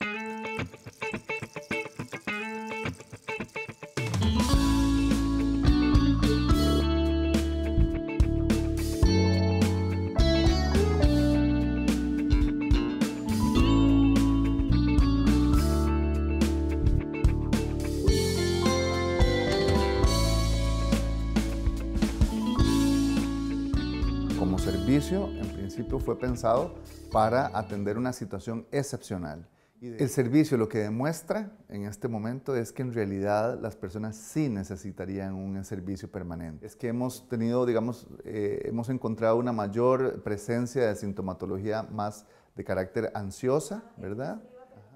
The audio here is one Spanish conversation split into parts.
Thank you. fue pensado para atender una situación excepcional. El servicio lo que demuestra en este momento es que en realidad las personas sí necesitarían un servicio permanente. Es que hemos tenido, digamos, eh, hemos encontrado una mayor presencia de sintomatología más de carácter ansiosa, ¿verdad?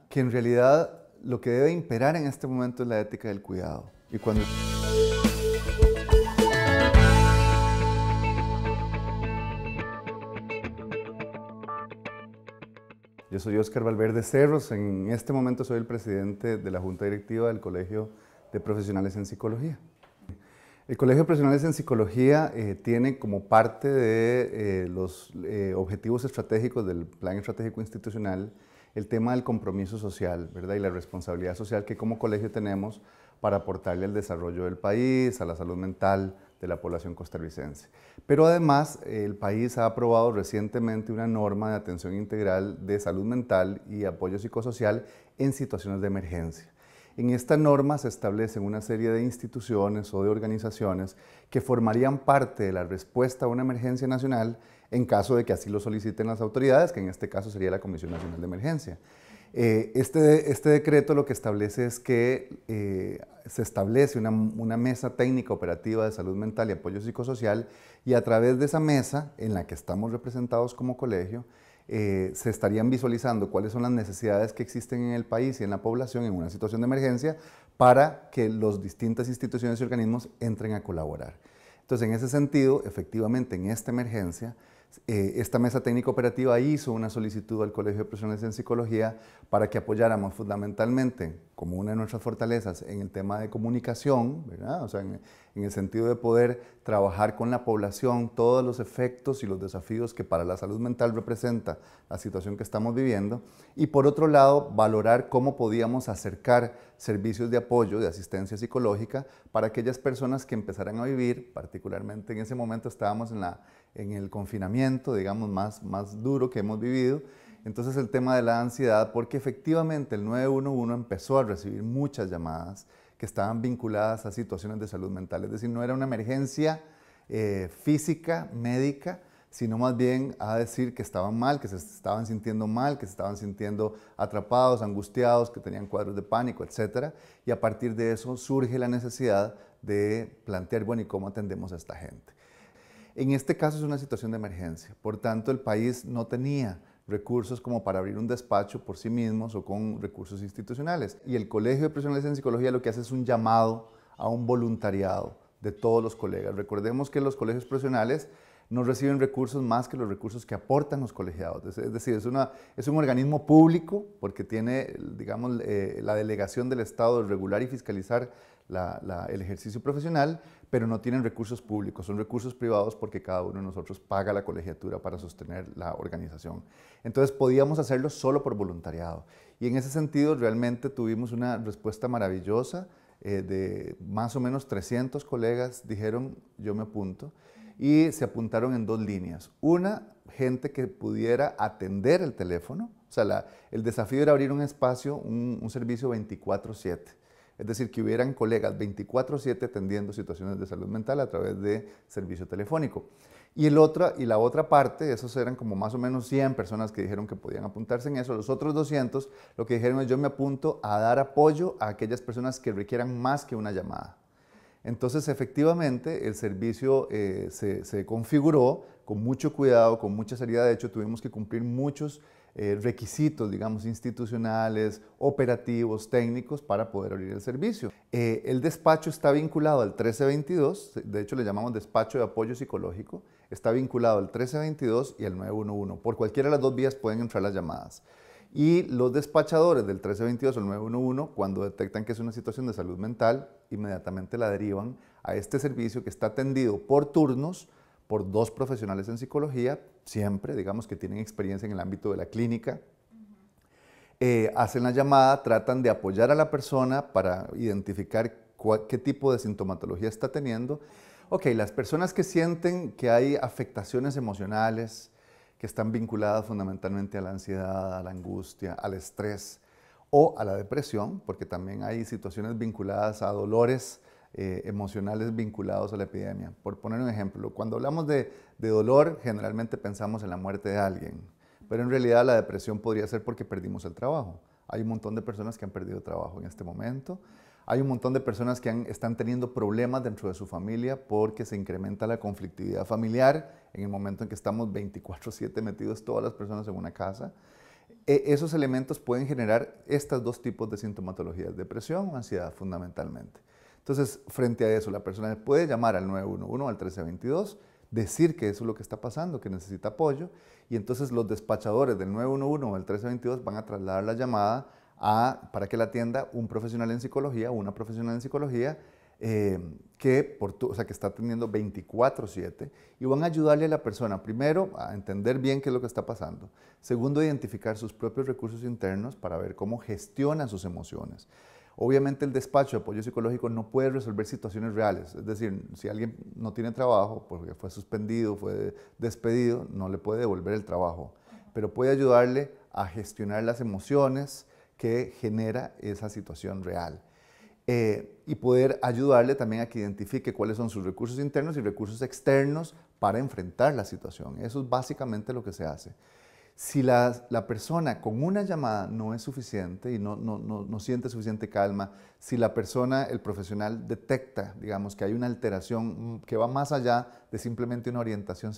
Que en realidad lo que debe imperar en este momento es la ética del cuidado. Y cuando... Yo soy Óscar Valverde Cerros, en este momento soy el presidente de la Junta Directiva del Colegio de Profesionales en Psicología. El Colegio de Profesionales en Psicología eh, tiene como parte de eh, los eh, objetivos estratégicos del Plan Estratégico Institucional el tema del compromiso social, ¿verdad? Y la responsabilidad social que como colegio tenemos para aportarle al desarrollo del país, a la salud mental de la población costarricense. Pero además, el país ha aprobado recientemente una norma de atención integral de salud mental y apoyo psicosocial en situaciones de emergencia. En esta norma se establecen una serie de instituciones o de organizaciones que formarían parte de la respuesta a una emergencia nacional en caso de que así lo soliciten las autoridades, que en este caso sería la Comisión Nacional de Emergencia. Eh, este, este, decreto lo que establece es que eh, se establece una, mesa técnica operativa de salud mental y apoyo psicosocial y a través de esa mesa en la que estamos representados como colegio, eh, se estarían visualizando cuáles son las necesidades que existen en el país y en la población en una situación de emergencia para que las distintas instituciones y organismos entren a colaborar. Entonces, en ese sentido, efectivamente, en esta emergencia, eh, esta mesa técnica operativa hizo una solicitud al Colegio de Profesionales en Psicología para que apoyáramos fundamentalmente, como una de nuestras fortalezas, en el tema de comunicación, en, el sentido de poder trabajar con la población todos los efectos y los desafíos que para la salud mental representa la situación que estamos viviendo. Y por otro lado, valorar cómo podíamos acercar servicios de apoyo, de asistencia psicológica, para aquellas personas que empezaran a vivir, particularmente en ese momento estábamos en la en el confinamiento, digamos, más, más duro que hemos vivido. Entonces el tema de la ansiedad, porque efectivamente el 911 empezó a recibir muchas llamadas que estaban vinculadas a situaciones de salud mental, es decir, no era una emergencia eh, física, médica, sino más bien a decir que estaban mal, que se estaban sintiendo mal, que se estaban sintiendo atrapados, angustiados, que tenían cuadros de pánico, etc. Y a partir de eso surge la necesidad de plantear, bueno, ¿y cómo atendemos a esta gente? En este caso es una situación de emergencia, por tanto el país no tenía recursos como para abrir un despacho por sí mismos o con recursos institucionales. Y el Colegio de Profesionales en Psicología lo que hace es un llamado a un voluntariado de todos los colegas. Recordemos que los colegios profesionales no reciben recursos más que los recursos que aportan los colegiados. Es decir, es, una, es un organismo público porque tiene, digamos, eh, la delegación del Estado de regular y fiscalizar el ejercicio profesional, pero no tienen recursos públicos, son recursos privados porque cada uno de nosotros paga la colegiatura para sostener la organización. Entonces podíamos hacerlo solo por voluntariado. Y en ese sentido realmente tuvimos una respuesta maravillosa. Eh, de más o menos 300 colegas dijeron yo me apunto y se apuntaron en dos líneas. Una, gente que pudiera atender el teléfono, o sea, el desafío era abrir un espacio, un servicio 24/7. Es decir, que hubieran colegas 24/7 atendiendo situaciones de salud mental a través de servicio telefónico. Y, el otra, y la otra parte, esos eran como más o menos 100 personas que dijeron que podían apuntarse en eso. Los otros 200 lo que dijeron es yo me apunto a dar apoyo a aquellas personas que requieran más que una llamada. Entonces, efectivamente, el servicio eh, se, se configuró con mucho cuidado, con mucha seriedad. De hecho, tuvimos que cumplir muchos eh, requisitos, digamos, institucionales, operativos, técnicos para poder abrir el servicio. Eh, el despacho está vinculado al 1322, de hecho le llamamos despacho de apoyo psicológico, está vinculado al 1322 y al 911. Por cualquiera de las dos vías pueden entrar las llamadas. Y los despachadores del 1322 al 911, cuando detectan que es una situación de salud mental, inmediatamente la derivan a este servicio que está atendido por turnos por dos profesionales en psicología, siempre, digamos, que tienen experiencia en el ámbito de la clínica. Eh, hacen la llamada, tratan de apoyar a la persona para identificar qué tipo de sintomatología está teniendo. Ok, las personas que sienten que hay afectaciones emocionales, que están vinculadas fundamentalmente a la ansiedad, a la angustia, al estrés o a la depresión, porque también hay situaciones vinculadas a dolores eh, emocionales vinculados a la epidemia. Por poner un ejemplo, cuando hablamos de, dolor, generalmente pensamos en la muerte de alguien, pero en realidad la depresión podría ser porque perdimos el trabajo. Hay un montón de personas que han perdido trabajo en este momento. Hay un montón de personas que están teniendo problemas dentro de su familia porque se incrementa la conflictividad familiar en el momento en que estamos 24/7 metidos todas las personas en una casa. E, esos elementos pueden generar estos dos tipos de sintomatologías, depresión o ansiedad fundamentalmente. Entonces, frente a eso, la persona puede llamar al 911, al 1322, decir que eso es lo que está pasando, que necesita apoyo, y entonces los despachadores del 911 o del 1322 van a trasladar la llamada a, para que la atienda un profesional en psicología o una profesional en psicología eh, que, que está atendiendo 24/7 y van a ayudarle a la persona, primero, a entender bien qué es lo que está pasando, segundo, identificar sus propios recursos internos para ver cómo gestiona sus emociones. Obviamente el despacho de apoyo psicológico no puede resolver situaciones reales, es decir, si alguien no tiene trabajo porque fue suspendido, fue despedido, no le puede devolver el trabajo, pero puede ayudarle a gestionar las emociones que genera esa situación real. Eh, y poder ayudarle también a que identifique cuáles son sus recursos internos y recursos externos para enfrentar la situación. Eso es básicamente lo que se hace si la, persona con una llamada no es suficiente y no, no, no, no, siente suficiente calma, si la persona, el profesional detecta, digamos, que hay una alteración mm, que va más allá de simplemente una orientación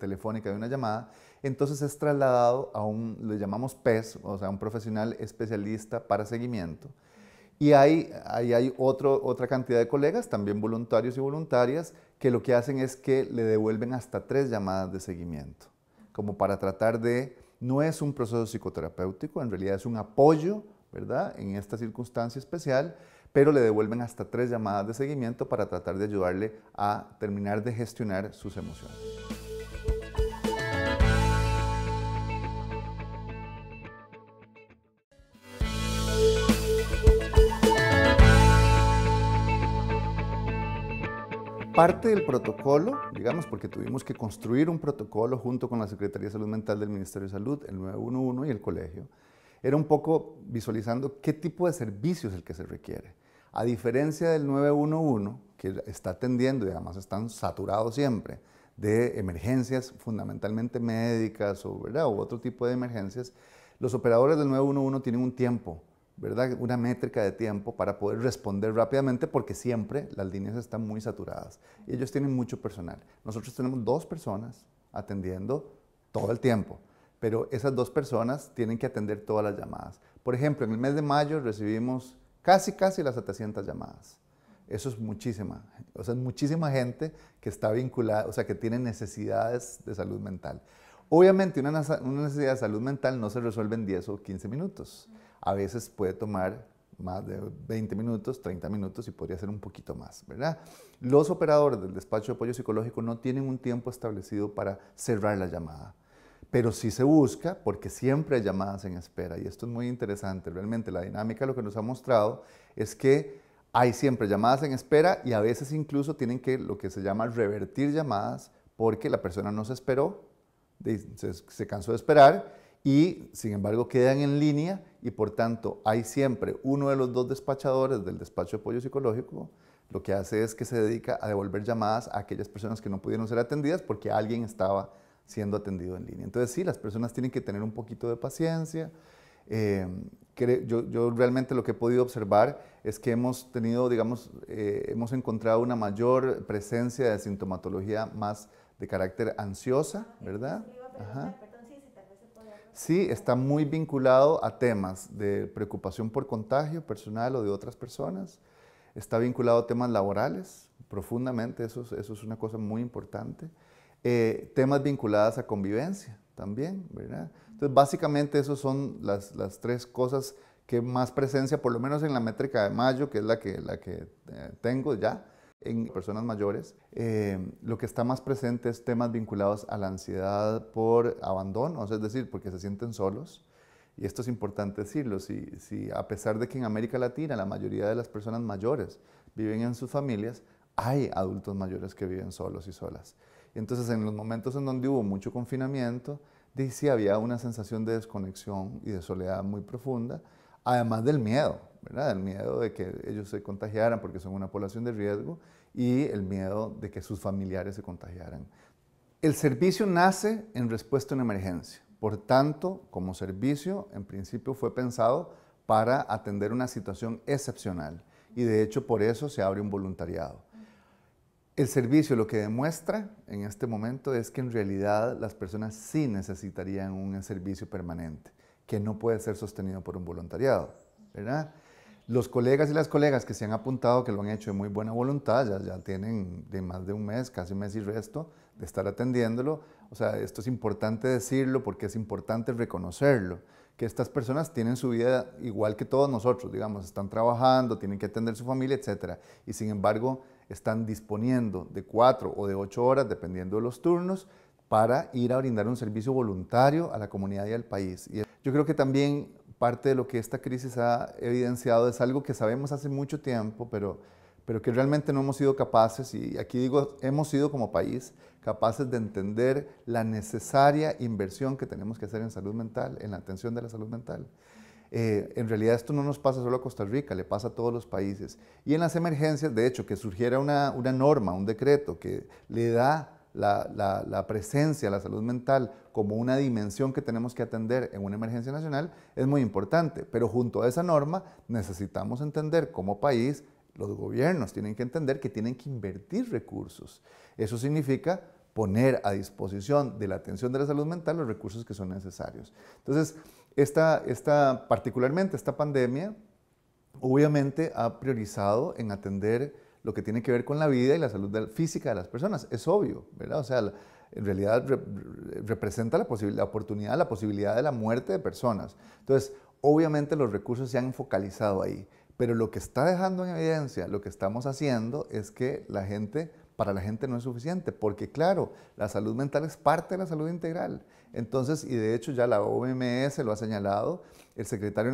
telefónica de una llamada, entonces es trasladado a un, le llamamos PES, o sea, un profesional especialista para seguimiento. Y hay, ahí hay otra cantidad de colegas, también voluntarios y voluntarias, que lo que hacen es que le devuelven hasta tres llamadas de seguimiento como para tratar de, no es un proceso psicoterapéutico, en realidad es un apoyo, ¿verdad? En esta circunstancia especial, pero le devuelven hasta tres llamadas de seguimiento para tratar de ayudarle a terminar de gestionar sus emociones. Parte del protocolo, digamos, porque tuvimos que construir un protocolo junto con la Secretaría de Salud Mental del Ministerio de Salud, el 911 y el colegio, era un poco visualizando qué tipo de servicios es el que se requiere. A diferencia del 911, que está atendiendo y además están saturados siempre de emergencias fundamentalmente médicas o, o otro tipo de emergencias, los operadores del 911 tienen un tiempo ¿verdad? Una métrica de tiempo para poder responder rápidamente porque siempre las líneas están muy saturadas y ellos tienen mucho personal. Nosotros tenemos dos personas atendiendo todo el tiempo, pero esas dos personas tienen que atender todas las llamadas. Por ejemplo, en el mes de mayo recibimos casi, casi las 700 llamadas. Eso es muchísima, o sea, muchísima gente que está vinculada, o sea, que tiene necesidades de salud mental. Obviamente, una, una necesidad de salud mental no se resuelve en 10 o 15 minutos a veces puede tomar más de 20 minutos, 30 minutos y podría ser un poquito más, ¿verdad? Los operadores del despacho de apoyo psicológico no tienen un tiempo establecido para cerrar la llamada, pero sí se busca porque siempre hay llamadas en espera y esto es muy interesante, realmente la dinámica lo que nos ha mostrado es que hay siempre llamadas en espera y a veces incluso tienen que lo que se llama revertir llamadas porque la persona no se esperó, se, se cansó de esperar y sin embargo quedan en línea y por tanto hay siempre uno de los dos despachadores del despacho de apoyo psicológico, lo que hace es que se dedica a devolver llamadas a aquellas personas que no pudieron ser atendidas porque alguien estaba siendo atendido en línea. Entonces sí, las personas tienen que tener un poquito de paciencia. Eh, yo, realmente lo que he podido observar es que hemos tenido, digamos, eh, hemos encontrado una mayor presencia de sintomatología más de carácter ansiosa, ¿verdad? Ajá sí está muy vinculado a temas de preocupación por contagio personal o de otras personas, está vinculado a temas laborales, profundamente, eso es, una cosa muy importante, eh, temas vinculados a convivencia también, ¿verdad? Entonces, básicamente, esas son las, tres cosas que más presencia, por lo menos en la métrica de mayo, que es la que, la que eh, tengo ya, en personas mayores, eh, lo que está más presente es temas vinculados a la ansiedad por abandono, es decir, porque se sienten solos. Y esto es importante decirlo, si, a pesar de que en América Latina la mayoría de las personas mayores viven en sus familias, hay adultos mayores que viven solos y solas. Entonces, en los momentos en donde hubo mucho confinamiento, sí había una sensación de desconexión y de soledad muy profunda, además del miedo, el miedo de que ellos se contagiaran porque son una población de riesgo y el miedo de que sus familiares se contagiaran. El servicio nace en respuesta a una emergencia. Por tanto, como servicio, en principio fue pensado para atender una situación excepcional y de hecho por eso se abre un voluntariado. El servicio lo que demuestra en este momento es que en realidad las personas sí necesitarían un servicio permanente, que no puede ser sostenido por un voluntariado, ¿verdad? Los colegas y las colegas que se han apuntado, que lo han hecho de muy buena voluntad, ya, ya tienen de más de un mes, casi un mes y resto, de estar atendiéndolo. O sea, esto es importante decirlo porque es importante reconocerlo, que estas personas tienen su vida igual que todos nosotros, digamos, están trabajando, tienen que atender su familia, etc. Y sin embargo, están disponiendo de cuatro o de ocho horas, dependiendo de los turnos, para ir a brindar un servicio voluntario a la comunidad y al país. Y yo creo que también parte de lo que esta crisis ha evidenciado es algo que sabemos hace mucho tiempo, pero, pero que realmente no hemos sido capaces, y aquí digo, hemos sido como país capaces de entender la necesaria inversión que tenemos que hacer en salud mental, en la atención de la salud mental. Eh, en realidad esto no nos pasa solo a Costa Rica, le pasa a todos los países. Y en las emergencias, de hecho, que surgiera una, una norma, un decreto que le da la, la, la presencia, la salud mental como una dimensión que tenemos que atender en una emergencia nacional es muy importante, pero junto a esa norma necesitamos entender como país, los gobiernos tienen que entender que tienen que invertir recursos. Eso significa poner a disposición de la atención de la salud mental los recursos que son necesarios. Entonces, particularmente esta pandemia, obviamente ha priorizado en atender lo que tiene que ver con la vida y la salud física de las personas. Es obvio, ¿verdad? O sea, en realidad representa la, oportunidad, la posibilidad de la muerte de personas. Entonces, obviamente los recursos se han focalizado ahí, pero lo que está dejando en evidencia, lo que estamos haciendo es que la gente, para la gente no es suficiente, porque claro, la salud mental es parte de la salud integral. Entonces, y de hecho ya la OMS lo ha señalado, el secretario,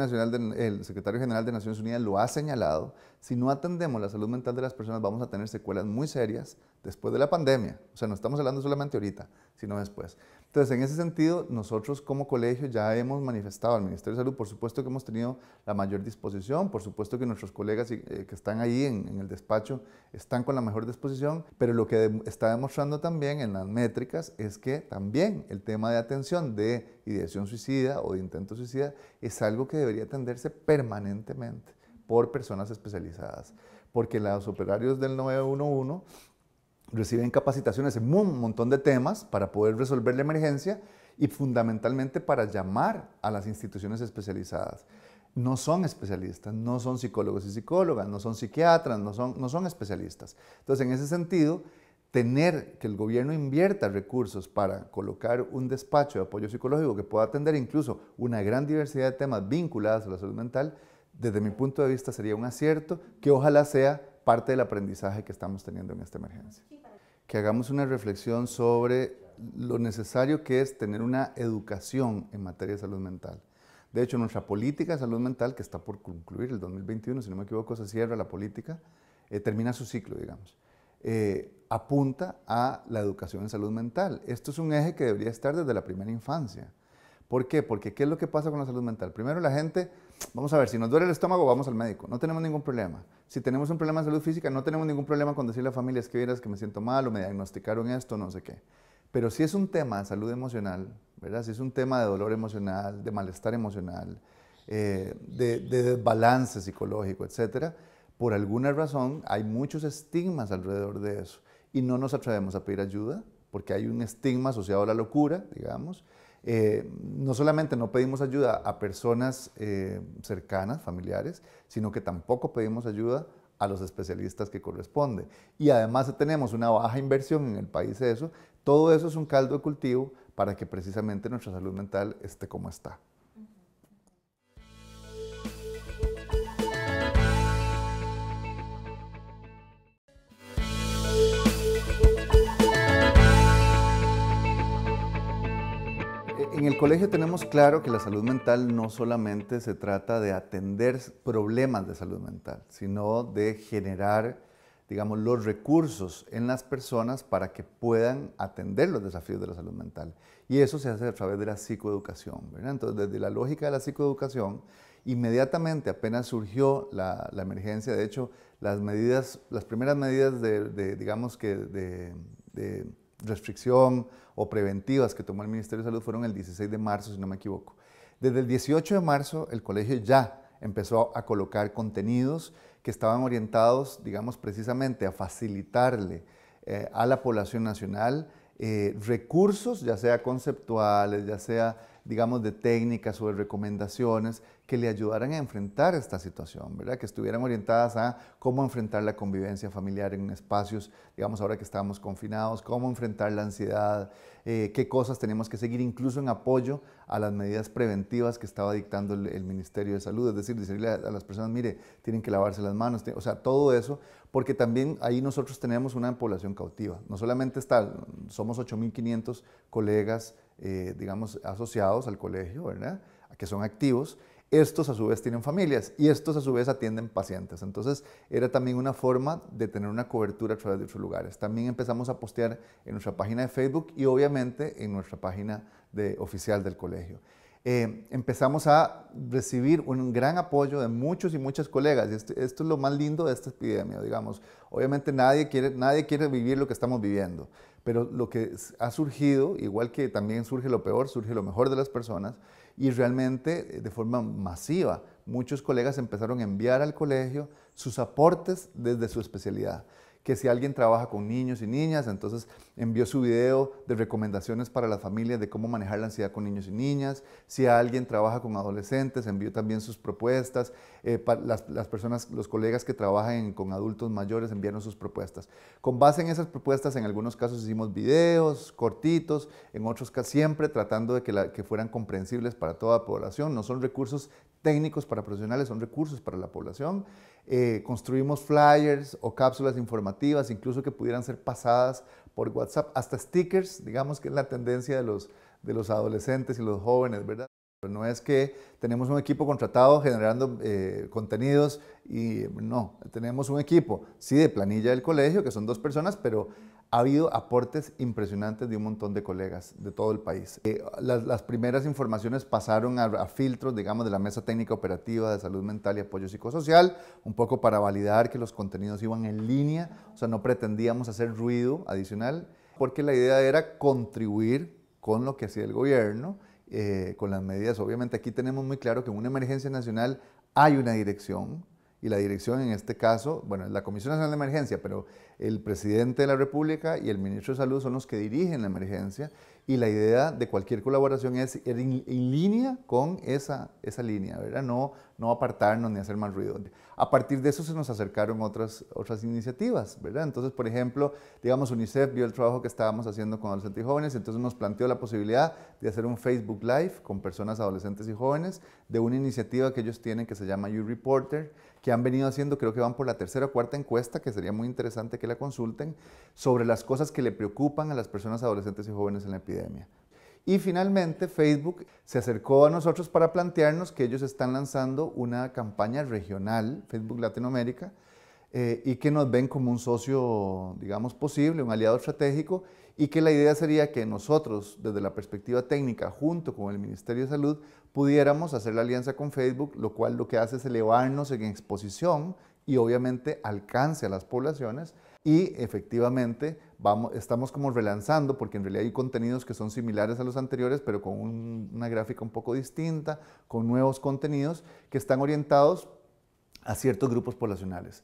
el secretario general de Naciones Unidas lo ha señalado, si no atendemos la salud mental de las personas, vamos a tener secuelas muy serias después de la pandemia. O sea, no estamos hablando solamente ahorita, sino después. Entonces, en ese sentido, nosotros como colegio ya hemos manifestado al Ministerio de Salud, por supuesto que hemos tenido la mayor disposición, por supuesto que nuestros colegas eh, que están ahí en, el despacho están con la mejor disposición, pero lo que está demostrando también en las métricas es que también el tema de atención de ideación suicida o de intento suicida es algo que debería atenderse permanentemente por personas especializadas, porque los operarios del 911 reciben capacitaciones en un montón de temas para poder resolver la emergencia y fundamentalmente para llamar a las instituciones especializadas. No son especialistas, no son psicólogos y psicólogas, no son psiquiatras, no son, no son especialistas. Entonces, en ese sentido, tener que el gobierno invierta recursos para colocar un despacho de apoyo psicológico que pueda atender incluso una gran diversidad de temas vinculados a la salud mental desde mi punto de vista sería un acierto que ojalá sea parte del aprendizaje que estamos teniendo en esta emergencia. Que hagamos una reflexión sobre lo necesario que es tener una educación en materia de salud mental. De hecho, nuestra política de salud mental, que está por concluir el 2021, si no me equivoco, se cierra la política, eh, termina su ciclo, digamos. Eh, apunta a la educación en salud mental. Esto es un eje que debería estar desde la primera infancia. ¿Por qué? Porque ¿qué es lo que pasa con la salud mental? Primero, la gente vamos a ver, si nos duele el estómago, vamos al médico, no tenemos ningún problema. Si tenemos un problema de salud física, no tenemos ningún problema con decirle a la familia, es que vieras que me siento mal o me diagnosticaron esto, no sé qué. Pero si es un tema de salud emocional, ¿verdad? Si es un tema de dolor emocional, de malestar emocional, eh, de, de desbalance psicológico, etc., por alguna razón hay muchos estigmas alrededor de eso y no nos atrevemos a pedir ayuda porque hay un estigma asociado a la locura, digamos, eh, no solamente no pedimos ayuda a personas eh, cercanas, familiares, sino que tampoco pedimos ayuda a los especialistas que corresponden Y además tenemos una baja inversión en el país de eso. Todo eso es un caldo de cultivo para que precisamente nuestra salud mental esté como está. En el colegio tenemos claro que la salud mental no solamente se trata de atender problemas de salud mental, sino de generar, digamos, los recursos en las personas para que puedan atender los desafíos de la salud mental. Y eso se hace a través de la psicoeducación. ¿verdad? Entonces, desde la lógica de la psicoeducación, inmediatamente apenas surgió la, emergencia, de hecho, las medidas, las primeras medidas de, digamos que, de restricción o preventivas que tomó el Ministerio de Salud fueron el 16 de marzo, si no me equivoco. Desde el 18 de marzo, el colegio ya empezó a colocar contenidos que estaban orientados, digamos, precisamente a facilitarle eh, a la población nacional eh, recursos, ya sea conceptuales, ya sea, digamos, de técnicas o de recomendaciones, que le ayudaran a enfrentar esta situación, ¿verdad? Que estuvieran orientadas a cómo enfrentar la convivencia familiar en espacios, digamos, ahora que estamos confinados, cómo enfrentar la ansiedad, eh, qué cosas tenemos que seguir, incluso en apoyo a las medidas preventivas que estaba dictando el, Ministerio de Salud, es decir, decirle a, las personas, mire, tienen que lavarse las manos, o sea, todo eso, porque también ahí nosotros tenemos una población cautiva. No solamente está, somos 8.500 colegas, eh, digamos, asociados al colegio, ¿verdad? Que son activos, estos a su vez tienen familias y estos a su vez atienden pacientes. Entonces era también una forma de tener una cobertura a través de otros lugares. También empezamos a postear en nuestra página de Facebook y obviamente en nuestra página de, oficial del colegio. Eh, empezamos a recibir un gran apoyo de muchos y muchas colegas. Este, esto, es lo más lindo de esta epidemia, digamos. Obviamente nadie quiere vivir lo que estamos viviendo, pero lo que ha surgido, igual que también surge lo peor, surge lo mejor de las personas, y realmente eh, de forma masiva muchos colegas empezaron a enviar al colegio sus aportes desde su especialidad que si alguien trabaja con niños y niñas, entonces envió su video de recomendaciones para la familia de cómo manejar la ansiedad con niños y niñas. Si alguien trabaja con adolescentes, envió también sus propuestas. Eh, las, personas, los colegas que trabajan con adultos mayores enviaron sus propuestas. Con base en esas propuestas, en algunos casos hicimos videos cortitos, en otros casos siempre tratando de que, que fueran comprensibles para toda la población. No son recursos técnicos para profesionales, son recursos para la población. Eh, construimos flyers o cápsulas informativas, incluso que pudieran ser pasadas por WhatsApp, hasta stickers, digamos que es la tendencia de los, de los adolescentes y los jóvenes, ¿verdad? Pero no es que tenemos un equipo contratado generando eh, contenidos y no, tenemos un equipo, sí, de planilla del colegio, que son dos personas, pero ha habido aportes impresionantes de un montón de colegas de todo el país. Eh, las, primeras informaciones pasaron a, filtros, digamos, de la Mesa Técnica Operativa de Salud Mental y Apoyo Psicosocial, un poco para validar que los contenidos iban en línea, o sea, no pretendíamos hacer ruido adicional, porque la idea era contribuir con lo que hacía el gobierno, eh, con las medidas. Obviamente aquí tenemos muy claro que en una emergencia nacional hay una dirección, y la dirección en este caso, bueno, la Comisión Nacional de Emergencia, pero el presidente de la República y el ministro de Salud son los que dirigen la emergencia y la idea de cualquier colaboración es ir en, línea con esa, esa línea, ¿verdad? No, no apartarnos ni hacer más ruido. A partir de eso se nos acercaron otras, otras iniciativas, ¿verdad? Entonces, por ejemplo, digamos, UNICEF vio el trabajo que estábamos haciendo con adolescentes y jóvenes, entonces nos planteó la posibilidad de hacer un Facebook Live con personas adolescentes y jóvenes de una iniciativa que ellos tienen que se llama You Reporter que han venido haciendo, creo que van por la tercera o cuarta encuesta, que sería muy interesante que la consulten, sobre las cosas que le preocupan a las personas adolescentes y jóvenes en la epidemia. Y finalmente Facebook se acercó a nosotros para plantearnos que ellos están lanzando una campaña regional, Facebook Latinoamérica, eh, y que nos ven como un socio, digamos, posible, un aliado estratégico, y que la idea sería que nosotros, desde la perspectiva técnica, junto con el Ministerio de Salud, pudiéramos hacer la alianza con Facebook, lo cual lo que hace es elevarnos en exposición y obviamente alcance a las poblaciones y efectivamente vamos, estamos como relanzando, porque en realidad hay contenidos que son similares a los anteriores, pero con una gráfica un poco distinta, con nuevos contenidos que están orientados a ciertos grupos poblacionales.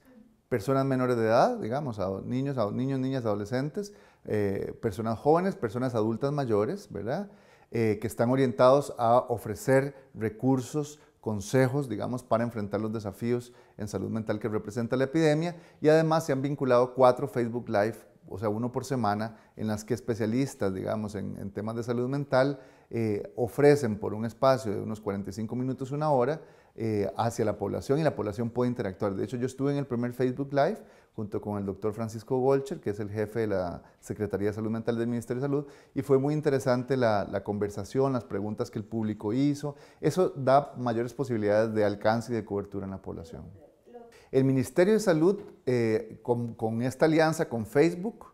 Personas menores de edad, digamos, a niños, a niños, niñas, adolescentes, eh, personas jóvenes, personas adultas mayores, ¿verdad? Eh, que están orientados a ofrecer recursos, consejos, digamos, para enfrentar los desafíos en salud mental que representa la epidemia. Y además se han vinculado cuatro Facebook Live, o sea, uno por semana, en las que especialistas, digamos, en, temas de salud mental eh, ofrecen por un espacio de unos 45 minutos, una hora, eh, hacia la población y la población puede interactuar. De hecho, yo estuve en el primer Facebook Live junto con el doctor Francisco Golcher, que es el jefe de la Secretaría de Salud Mental del Ministerio de Salud, y fue muy interesante la, conversación, las preguntas que el público hizo. Eso da mayores posibilidades de alcance y de cobertura en la población. El Ministerio de Salud, eh, con, esta alianza con Facebook,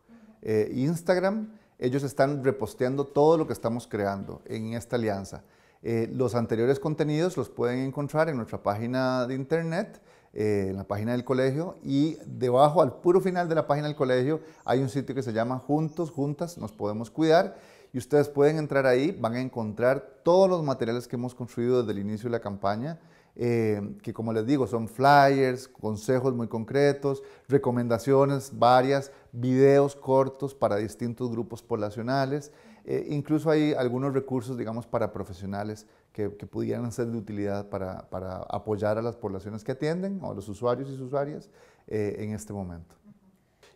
eh, Instagram, ellos están reposteando todo lo que estamos creando en esta alianza. Eh, los anteriores contenidos los pueden encontrar en nuestra página de internet eh, en la página del colegio y debajo, al puro final de la página del colegio, hay un sitio que se llama Juntos, Juntas, Nos Podemos Cuidar y ustedes pueden entrar ahí, van a encontrar todos los materiales que hemos construido desde el inicio de la campaña. Eh, que como les digo, son flyers, consejos muy concretos, recomendaciones varias, videos cortos para distintos grupos poblacionales, eh, incluso hay algunos recursos, digamos, para profesionales que, pudieran ser de utilidad para, apoyar a las poblaciones que atienden o a los usuarios y usuarias eh, en este momento.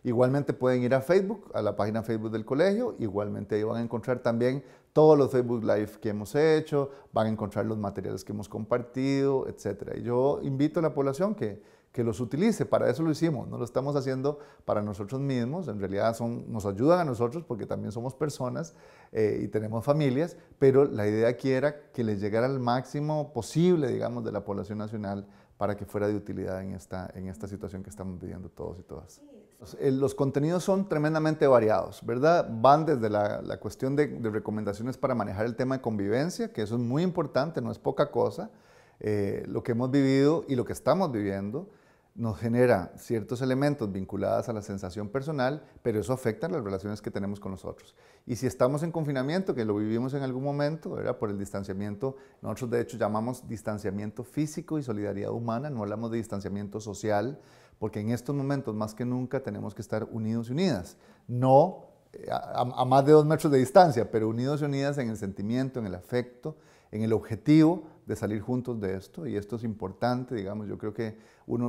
Igualmente pueden ir a Facebook, a la página Facebook del colegio, igualmente ahí van a encontrar también todos los Facebook Live que hemos hecho, van a encontrar los materiales que hemos compartido, etc. Y yo invito a la población que, que los utilice. Para eso lo hicimos, no lo estamos haciendo para nosotros mismos, en realidad son, nos ayudan a nosotros porque también somos personas eh, y tenemos familias, pero la idea aquí era que les llegara al máximo posible, digamos, de la población nacional para que fuera de utilidad en esta, en esta situación que estamos viviendo todos y todas. Los eh, contenidos son tremendamente variados, ¿verdad? Van desde la, la cuestión de, recomendaciones para manejar el tema de convivencia, que eso es muy importante, no es poca cosa, eh, lo que hemos vivido y lo que estamos viviendo, nos genera ciertos elementos vinculados a la sensación personal, pero eso afecta a las relaciones que tenemos con nosotros. Y si estamos en confinamiento, que lo vivimos en algún momento, era por el distanciamiento, nosotros de hecho llamamos distanciamiento físico y solidaridad humana, no hablamos de distanciamiento social, porque en estos momentos más que nunca tenemos que estar unidos y unidas, no eh, a, a más de dos metros de distancia, pero unidos y unidas en el sentimiento, en el afecto, en el objetivo de salir juntos de esto y esto es importante, digamos, yo creo que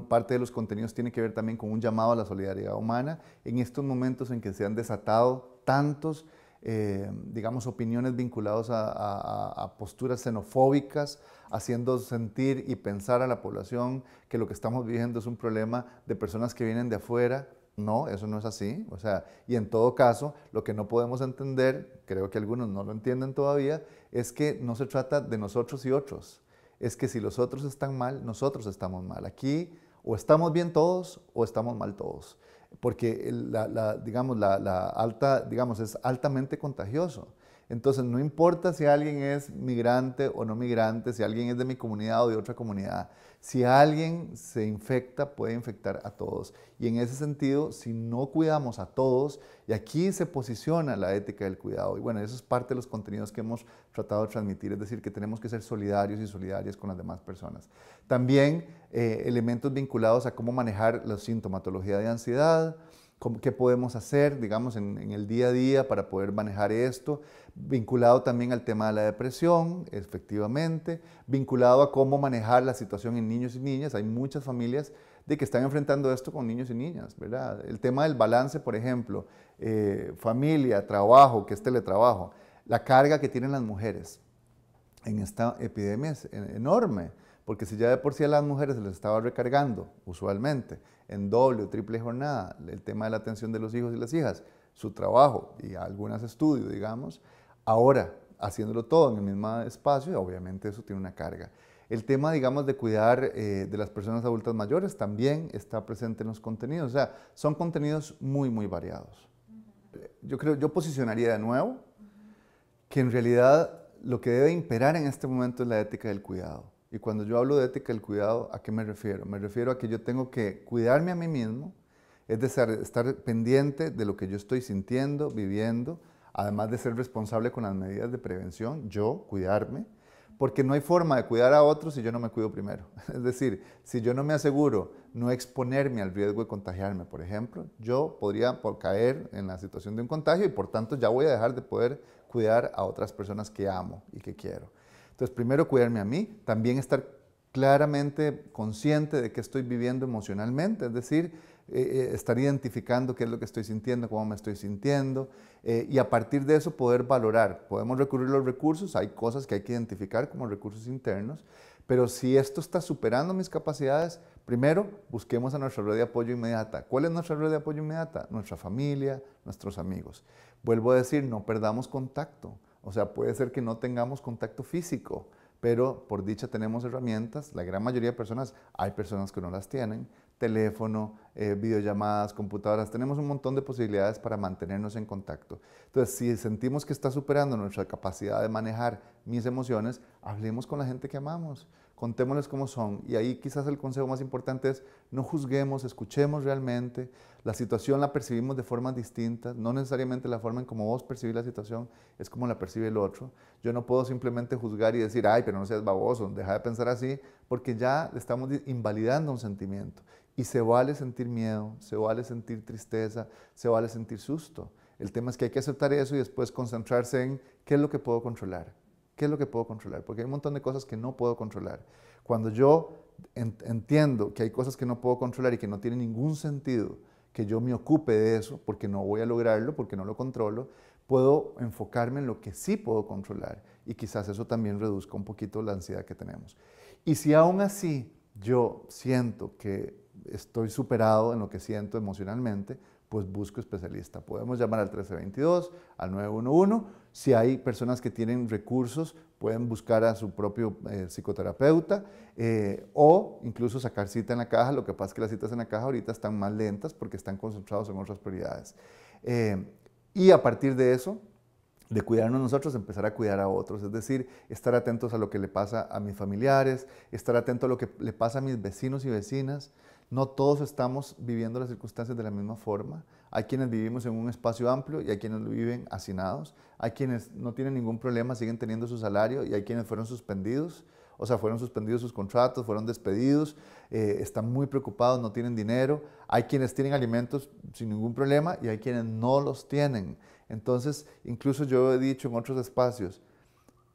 parte de los contenidos tiene que ver también con un llamado a la solidaridad humana en estos momentos en que se han desatado tantos, eh, digamos, opiniones vinculadas a, a, posturas xenofóbicas, haciendo sentir y pensar a la población que lo que estamos viviendo es un problema de personas que vienen de afuera no, eso no es así. O sea, y en todo caso, lo que no podemos entender, creo que algunos no lo entienden todavía, es que no se trata de nosotros y otros. Es que si los otros están mal, nosotros estamos mal. Aquí o estamos bien todos o estamos mal todos. Porque la, alta, digamos, es altamente contagioso. Entonces, no importa si alguien es migrante o no migrante, si alguien es de mi comunidad o de otra comunidad, si alguien se infecta, puede infectar a todos. Y en ese sentido, si no cuidamos a todos, y aquí se posiciona la ética del cuidado, y bueno, eso es parte de los contenidos que hemos tratado de transmitir, es decir, que tenemos que ser solidarios y solidarias con las demás personas. También eh, elementos vinculados a cómo manejar la sintomatología de ansiedad, qué podemos hacer, digamos, en, el día a día para poder manejar esto, vinculado también al tema de la depresión, efectivamente, vinculado a cómo manejar la situación en niños y niñas. Hay muchas familias de que están enfrentando esto con niños y niñas, ¿verdad? El tema del balance, por ejemplo, eh, familia, trabajo, que es teletrabajo, la carga que tienen las mujeres en esta epidemia es enorme. Porque si ya de por sí a las mujeres se les estaba recargando, usualmente, en doble o triple jornada, el tema de la atención de los hijos y las hijas, su trabajo y algunas estudios, digamos, ahora haciéndolo todo en el mismo espacio, obviamente eso tiene una carga. El tema, digamos, de cuidar eh, de las personas adultas mayores también está presente en los contenidos. O sea, son contenidos muy, muy variados. Yo creo, yo posicionaría de nuevo que en realidad lo que debe imperar en este momento es la ética del cuidado. Y cuando yo hablo de ética del cuidado, ¿a qué me refiero? Me refiero a que yo tengo que cuidarme a mí mismo, es de estar pendiente de lo que yo estoy sintiendo, viviendo, además de ser responsable con las medidas de prevención, yo cuidarme, porque no hay forma de cuidar a otros si yo no me cuido primero. Es decir, si yo no me aseguro no exponerme al riesgo de contagiarme, por ejemplo, yo podría caer en la situación de un contagio y por tanto ya voy a dejar de poder cuidar a otras personas que amo y que quiero. Entonces, primero cuidarme a mí, también estar claramente consciente de que estoy viviendo emocionalmente, es decir, eh, eh, estar identificando qué es lo que estoy sintiendo, cómo me estoy sintiendo, eh, y a partir de eso poder valorar. Podemos recurrir a los recursos, hay cosas que hay que identificar como recursos internos, pero si esto está superando mis capacidades, primero busquemos a nuestra red de apoyo inmediata. ¿Cuál es nuestra red de apoyo inmediata? Nuestra familia, nuestros amigos. Vuelvo a decir, no perdamos contacto. O sea, puede ser que no tengamos contacto físico, pero por dicha tenemos herramientas, la gran mayoría de personas, hay personas que no las tienen, teléfono, eh, videollamadas, computadoras, tenemos un montón de posibilidades para mantenernos en contacto. Entonces, si sentimos que está superando nuestra capacidad de manejar mis emociones, hablemos con la gente que amamos contémosles cómo son. Y ahí quizás el consejo más importante es no juzguemos, escuchemos realmente. La situación la percibimos de formas distintas, no necesariamente la forma en como vos percibís la situación es como la percibe el otro. Yo no puedo simplemente juzgar y decir, ay, pero no seas baboso, deja de pensar así, porque ya estamos invalidando un sentimiento. Y se vale sentir miedo, se vale sentir tristeza, se vale sentir susto. El tema es que hay que aceptar eso y después concentrarse en qué es lo que puedo controlar. ¿Qué es lo que puedo controlar? Porque hay un montón de cosas que no puedo controlar. Cuando yo entiendo que hay cosas que no puedo controlar y que no tiene ningún sentido que yo me ocupe de eso, porque no voy a lograrlo, porque no lo controlo, puedo enfocarme en lo que sí puedo controlar y quizás eso también reduzca un poquito la ansiedad que tenemos. Y si aún así yo siento que estoy superado en lo que siento emocionalmente, pues busco especialista. Podemos llamar al 1322, al 911 si hay personas que tienen recursos, pueden buscar a su propio eh, psicoterapeuta eh, o incluso sacar cita en la caja. Lo que pasa es que las citas en la caja ahorita están más lentas porque están concentrados en otras prioridades. Eh, y a partir de eso, de cuidarnos nosotros, empezar a cuidar a otros. Es decir, estar atentos a lo que le pasa a mis familiares, estar atento a lo que le pasa a mis vecinos y vecinas. No todos estamos viviendo las circunstancias de la misma forma. Hay quienes vivimos en un espacio amplio y hay quienes viven hacinados. Hay quienes no tienen ningún problema, siguen teniendo su salario y hay quienes fueron suspendidos. O sea, fueron suspendidos sus contratos, fueron despedidos, eh, están muy preocupados, no tienen dinero. Hay quienes tienen alimentos sin ningún problema y hay quienes no los tienen. Entonces, incluso yo he dicho en otros espacios,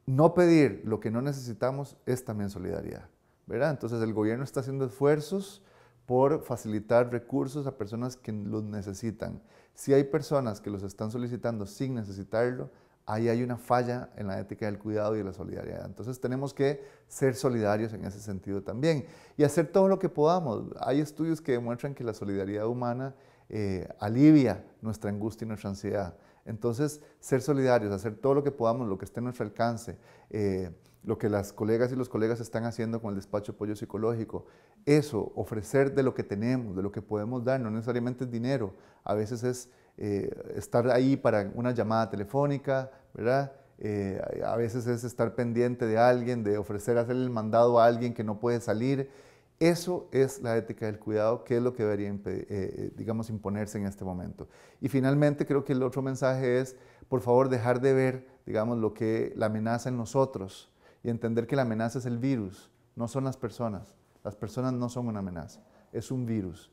no pedir lo que no necesitamos es también solidaridad. ¿verdad? Entonces, el gobierno está haciendo esfuerzos por facilitar recursos a personas que los necesitan. Si hay personas que los están solicitando sin necesitarlo, ahí hay una falla en la ética del cuidado y de la solidaridad. Entonces tenemos que ser solidarios en ese sentido también y hacer todo lo que podamos. Hay estudios que demuestran que la solidaridad humana eh, alivia nuestra angustia y nuestra ansiedad. Entonces, ser solidarios, hacer todo lo que podamos, lo que esté en nuestro alcance, eh, lo que las colegas y los colegas están haciendo con el despacho de apoyo psicológico, eso, ofrecer de lo que tenemos, de lo que podemos dar, no necesariamente es dinero, a veces es eh, estar ahí para una llamada telefónica, ¿verdad? Eh, a veces es estar pendiente de alguien, de ofrecer, hacer el mandado a alguien que no puede salir. Eso es la ética del cuidado, que es lo que debería, eh, digamos, imponerse en este momento. Y finalmente creo que el otro mensaje es, por favor, dejar de ver, digamos, lo que la amenaza en nosotros y entender que la amenaza es el virus, no son las personas. Las personas no son una amenaza, es un virus.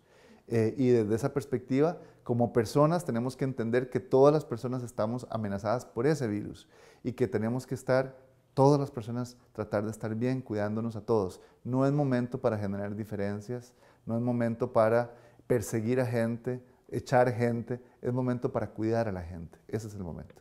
Eh, y desde esa perspectiva, como personas tenemos que entender que todas las personas estamos amenazadas por ese virus y que tenemos que estar, todas las personas, tratar de estar bien, cuidándonos a todos. No es momento para generar diferencias, no es momento para perseguir a gente, echar gente, es momento para cuidar a la gente. Ese es el momento.